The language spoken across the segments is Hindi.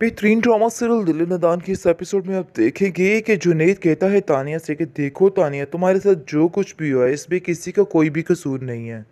बेहतरीन ड्रामा सीरियल दिल्ली नदान के इस एपिसोड में आप देखेंगे कि जुनेद कहता है तानिया से कि देखो तानिया तुम्हारे साथ जो कुछ भी हुआ है इसमें किसी का कोई भी कसूर नहीं है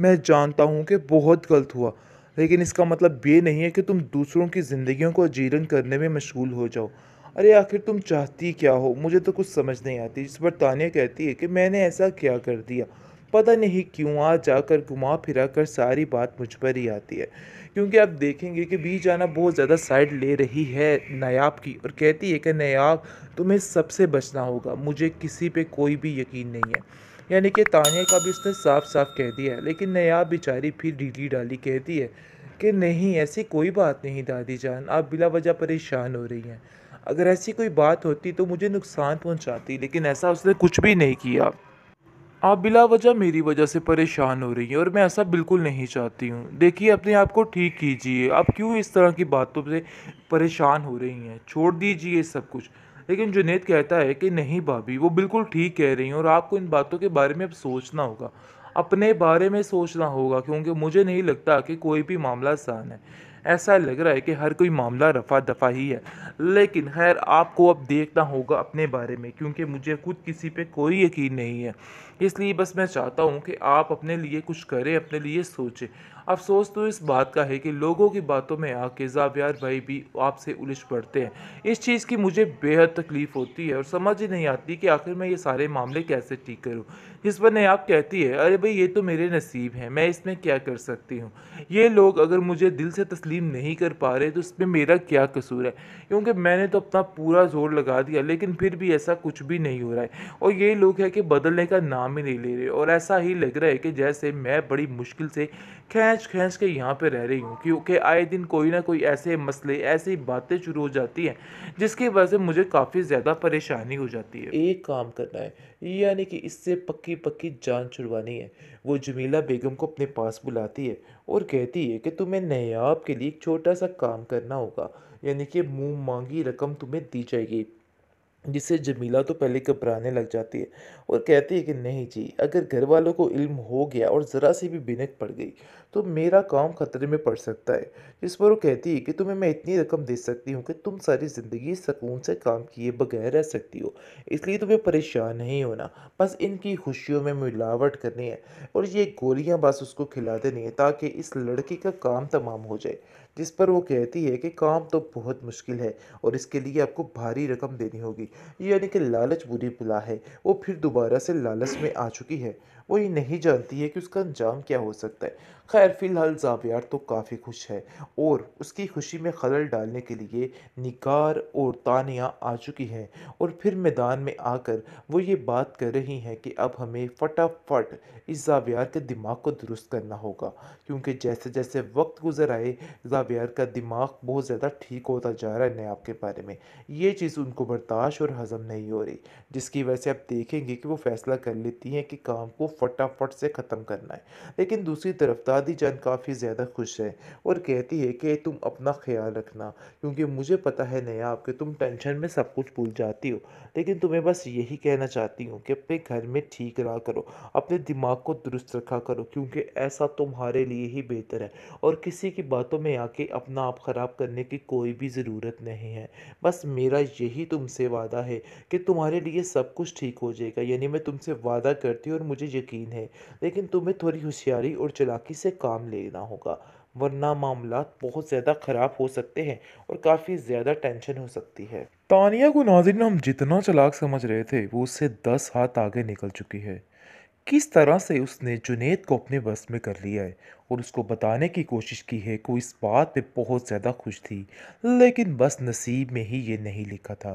मैं जानता हूँ कि बहुत गलत हुआ लेकिन इसका मतलब ये नहीं है कि तुम दूसरों की ज़िंदगियों को अजीरन करने में मशगूल हो जाओ अरे आखिर तुम चाहती क्या हो मुझे तो कुछ समझ नहीं आती जिस पर तानिया कहती है कि मैंने ऐसा क्या कर दिया पता नहीं क्यों आ जाकर घुमा फिरा कर सारी बात मुझ पर ही आती है क्योंकि आप देखेंगे कि बीच जाना बहुत ज़्यादा साइड ले रही है नायाब की और कहती है कि नायाब तुम्हें सबसे बचना होगा मुझे किसी पे कोई भी यकीन नहीं है यानी कि तानिया का भी उसने साफ साफ कह दिया है लेकिन नयाब बेचारी फिर ढीली डाली कहती है कि नहीं ऐसी कोई बात नहीं दादी जान आप बिला वजह परेशान हो रही हैं अगर ऐसी कोई बात होती तो मुझे नुकसान पहुंचाती लेकिन ऐसा उसने कुछ भी नहीं किया आप बिला वजह मेरी वजह से परेशान हो रही हैं और मैं ऐसा बिल्कुल नहीं चाहती हूँ देखिए अपने आप को ठीक कीजिए आप क्यों इस तरह की बातों से परेशान हो रही हैं छोड़ दीजिए सब कुछ लेकिन जुनेद कहता है कि नहीं भाभी वो बिल्कुल ठीक कह रही हैं और आपको इन बातों के बारे में अब सोचना होगा अपने बारे में सोचना होगा क्योंकि मुझे नहीं लगता कि कोई भी मामला आसान है ऐसा लग रहा है कि हर कोई मामला रफा दफा ही है लेकिन खैर आपको अब देखना होगा अपने बारे में क्योंकि मुझे खुद किसी पे कोई यकीन नहीं है इसलिए बस मैं चाहता हूँ कि आप अपने लिए कुछ करें अपने लिए सोचें अफसोस तो इस बात का है कि लोगों की बातों में आके जावियार भाई भी आपसे उलझ पड़ते हैं इस चीज़ की मुझे बेहद तकलीफ़ होती है और समझ ही नहीं आती कि आखिर मैं ये सारे मामले कैसे ठीक करूँ जिस पर आप कहती है अरे भाई ये तो मेरे नसीब हैं मैं इसमें क्या कर सकती हूँ ये लोग अगर मुझे दिल से तस्लीम नहीं कर पा रहे तो इसमें मेरा क्या कसूर है क्योंकि मैंने तो अपना पूरा जोर लगा दिया लेकिन फिर भी ऐसा कुछ भी नहीं हो रहा है और ये लोग है कि बदलने का नाम ही नहीं ले रहे और ऐसा ही लग रहा है कि जैसे मैं बड़ी मुश्किल से खैर खेच खेच के यहाँ पे रह रही हूँ क्योंकि आए दिन कोई ना कोई ऐसे मसले ऐसी बातें शुरू हो जाती हैं जिसकी वजह से मुझे काफ़ी ज़्यादा परेशानी हो जाती है एक काम करना है यानी कि इससे पक्की पक्की जान छुड़वानी है वो जमीला बेगम को अपने पास बुलाती है और कहती है कि तुम्हें नयाब के लिए एक छोटा सा काम करना होगा यानी कि मुँह मांगी रकम तुम्हें दी जाएगी जिससे जमीला तो पहले घबराने लग जाती है और कहती है कि नहीं जी अगर घर वालों को इल्म हो गया और ज़रा सी भी बिनक पड़ गई तो मेरा काम ख़तरे में पड़ सकता है जिस पर वो कहती है कि तुम्हें मैं इतनी रकम दे सकती हूँ कि तुम सारी ज़िंदगी सकून से काम किए बगैर रह सकती हो इसलिए तुम्हें परेशान नहीं होना बस इनकी खुशियों में मिलावट करनी है और ये गोलियाँ बस उसको खिला देनी है ताकि इस लड़की का काम तमाम हो जाए जिस पर वो कहती है कि काम तो बहुत मुश्किल है और इसके लिए आपको भारी रकम देनी होगी यानी कि लालच बुरी बुला है वो फिर दोबारा से लालच में आ चुकी है वो ये नहीं जानती है कि उसका अंजाम क्या हो सकता है खैर फिलहाल जावियार तो काफ़ी खुश है और उसकी खुशी में खलल डालने के लिए निकार और तानिया आ चुकी हैं और फिर मैदान में आकर वो ये बात कर रही हैं कि अब हमें फटाफट इस जावियार के दिमाग को दुरुस्त करना होगा क्योंकि जैसे जैसे वक्त गुजर आए अवेयर का दिमाग बहुत ज़्यादा ठीक होता जा रहा है नए आपके बारे में ये चीज़ उनको बर्दाश्त और हज़म नहीं हो रही जिसकी वजह से आप देखेंगे कि वो फैसला कर लेती हैं कि काम को फटाफट से ख़त्म करना है लेकिन दूसरी तरफ दादी जान काफ़ी ज़्यादा खुश है और कहती है कि तुम अपना ख्याल रखना क्योंकि मुझे पता है नया आपके तुम टेंशन में सब कुछ भूल जाती हो लेकिन तुम्हें बस यही कहना चाहती हूँ कि अपने घर में ठीक रहा करो अपने दिमाग को दुरुस्त रखा करो क्योंकि ऐसा तुम्हारे लिए ही बेहतर है और किसी की बातों में आकर के अपना आप ख़राब करने की कोई भी ज़रूरत नहीं है बस मेरा यही तुमसे वादा है कि तुम्हारे लिए सब कुछ ठीक हो जाएगा यानी मैं तुमसे वादा करती हूँ और मुझे यकीन है लेकिन तुम्हें थोड़ी होशियारी और चलाकी से काम लेना होगा वरना मामला बहुत ज़्यादा ख़राब हो सकते हैं और काफ़ी ज़्यादा टेंशन हो सकती है तानिया को नाजिन हम जितना चलाक समझ रहे थे वो उससे दस हाथ आगे निकल चुकी है किस तरह से उसने जुनेद को अपने बस में कर लिया है और उसको बताने की कोशिश की है कि इस बात पे बहुत ज़्यादा खुश थी लेकिन बस नसीब में ही ये नहीं लिखा था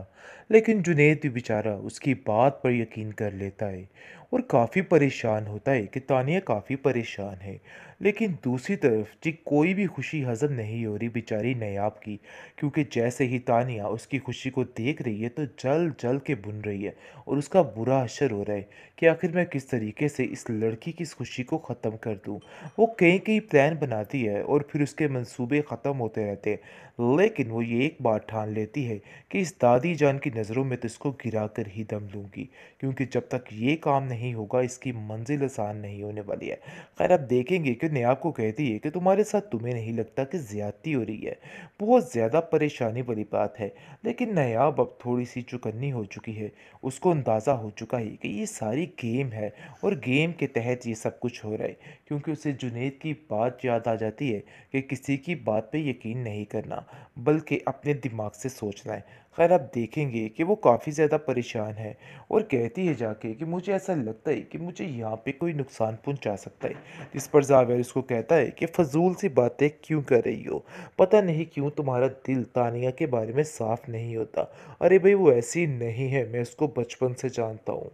लेकिन जुनेद भी बेचारा उसकी बात पर यकीन कर लेता है और काफ़ी परेशान होता है कि तानिया काफ़ी परेशान है लेकिन दूसरी तरफ जी कोई भी खुशी हज़म नहीं हो रही बेचारी नयाब की क्योंकि जैसे ही तानिया उसकी खुशी को देख रही है तो जल जल के बुन रही है और उसका बुरा असर हो रहा है कि आखिर मैं किस तरीके से इस लड़की की इस खुशी को ख़त्म कर दूँ वो कहीं कई प्लान बनाती है और फिर उसके मंसूबे ख़त्म होते रहते हैं लेकिन वो ये एक बात ठान लेती है कि इस दादी जान की नज़रों में तो इसको गिरा कर ही दम लूँगी क्योंकि जब तक ये काम नहीं होगा इसकी मंजिल आसान नहीं होने वाली है खैर आप देखेंगे कि फिर नेहा को कहती है कि तुम्हारे साथ तुम्हें नहीं लगता कि ज़्यादती हो रही है बहुत ज़्यादा परेशानी वाली बात है लेकिन नयाब अब थोड़ी सी चुकन्नी हो चुकी है उसको अंदाज़ा हो चुका है कि ये सारी गेम है और गेम के तहत ये सब कुछ हो रहा है क्योंकि उसे जुनेद की बात याद आ जाती है कि किसी की बात पर यकीन नहीं करना बल्कि अपने दिमाग से सोचना है खैर आप देखेंगे कि वो काफ़ी ज़्यादा परेशान है और कहती है जाके कि मुझे ऐसा लगता है कि मुझे यहाँ पे कोई नुकसान पहुँचा सकता है इस पर जावेर उसको कहता है कि फजूल सी बातें क्यों कर रही हो पता नहीं क्यों तुम्हारा दिल तानिया के बारे में साफ़ नहीं होता अरे भाई वो ऐसी नहीं है मैं उसको बचपन से जानता हूँ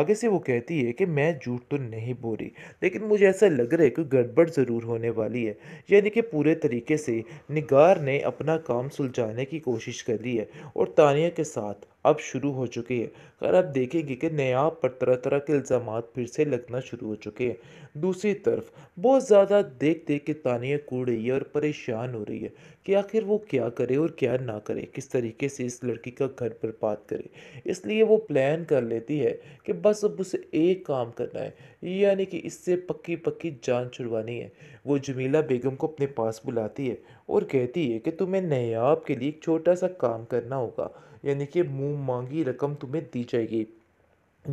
आगे से वो कहती है कि मैं झूठ तो नहीं बोली लेकिन मुझे ऐसा लग रहा है कि गड़बड़ ज़रूर होने वाली है यानी कि पूरे तरीके से निगार ने अपना काम सुलझाने की कोशिश कर ली है और और तानिया के साथ अब शुरू हो चुकी है अगर आप देखेंगे कि नया पर तरह तरह के इल्ज़ाम फिर से लगना शुरू हो चुके हैं दूसरी तरफ बहुत ज़्यादा देख देख के तानिया कूड़ रही है और परेशान हो रही है कि आखिर वो क्या करे और क्या ना करे किस तरीके से इस लड़की का घर पर बात करे इसलिए वो प्लान कर लेती है कि बस अब उसे एक काम करना है यानी कि इससे पक्की पक्की जान छुड़वानी है वो जमीला बेगम को अपने पास बुलाती है और कहती है कि तुम्हें नयाब के लिए एक छोटा सा काम करना होगा यानी कि मुँह मांगी रकम तुम्हें दी जाएगी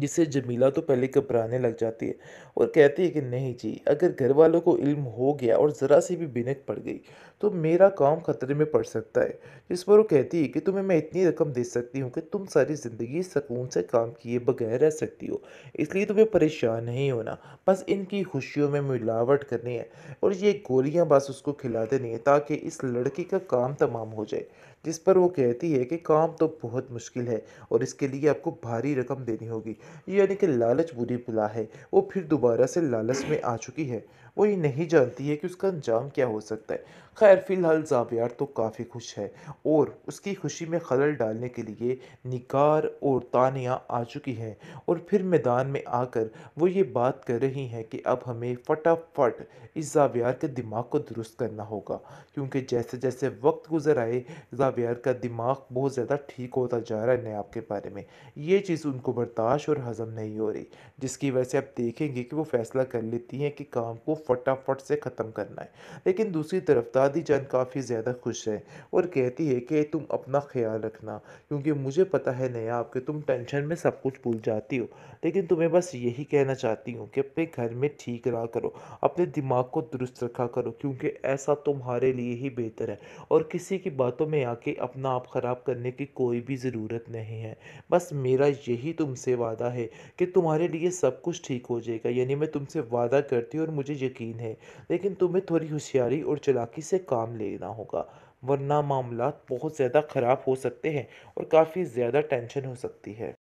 जिससे जमीला तो पहले घबराने लग जाती है और कहती है कि नहीं जी अगर घर वालों को इल्म हो गया और ज़रा सी भी बिनक पड़ गई तो मेरा काम ख़तरे में पड़ सकता है जिस पर वो कहती है कि तुम्हें मैं इतनी रकम दे सकती हूँ कि तुम सारी ज़िंदगी सुकून से काम किए बगैर रह सकती हो इसलिए तुम्हें परेशान नहीं होना बस इनकी खुशियों में मिलावट करनी है और ये गोलियाँ बस उसको खिला देनी है ताकि इस लड़की का काम तमाम हो जाए जिस पर वो कहती है कि काम तो बहुत मुश्किल है और इसके लिए आपको भारी रकम देनी होगी यानी कि लालच बुरी बुला है वो फिर दोबारा से लालच में आ चुकी है वो ये नहीं जानती है कि उसका अंजाम क्या हो सकता है खैर फ़िलहाल जाबियार तो काफ़ी खुश है और उसकी खुशी में खलल डालने के लिए निकार और तानियाँ आ चुकी हैं और फिर मैदान में आकर वो ये बात कर रही हैं कि अब हमें फटाफट इस जाबियार के दिमाग को दुरुस्त करना होगा क्योंकि जैसे जैसे वक्त गुजर आए जाबियार का दिमाग बहुत ज़्यादा ठीक होता जा रहा है नयाब के बारे में ये चीज़ उनको बर्दाश्त और हज़म नहीं हो रही जिसकी वजह से आप देखेंगे कि वो फ़ैसला कर लेती हैं कि काम को फटाफट से ख़त्म करना है लेकिन दूसरी तरफ दादी जान काफ़ी ज़्यादा खुश है और कहती है कि तुम अपना ख्याल रखना क्योंकि मुझे पता है नया आप तुम टेंशन में सब कुछ भूल जाती हो लेकिन तुम्हें बस यही कहना चाहती हूँ कि अपने घर में ठीक रहा करो अपने दिमाग को दुरुस्त रखा करो क्योंकि ऐसा तुम्हारे लिए ही बेहतर है और किसी की बातों में आके अपना आप ख़राब करने की कोई भी ज़रूरत नहीं है बस मेरा यही तुमसे वादा है कि तुम्हारे लिए सब कुछ ठीक हो जाएगा यानी मैं तुमसे वादा करती हूँ और मुझे यकीन है लेकिन तुम्हें थोड़ी होशियारी और चलाकी से काम लेना होगा वरना मामला बहुत ज़्यादा ख़राब हो सकते हैं और काफ़ी ज़्यादा टेंशन हो सकती है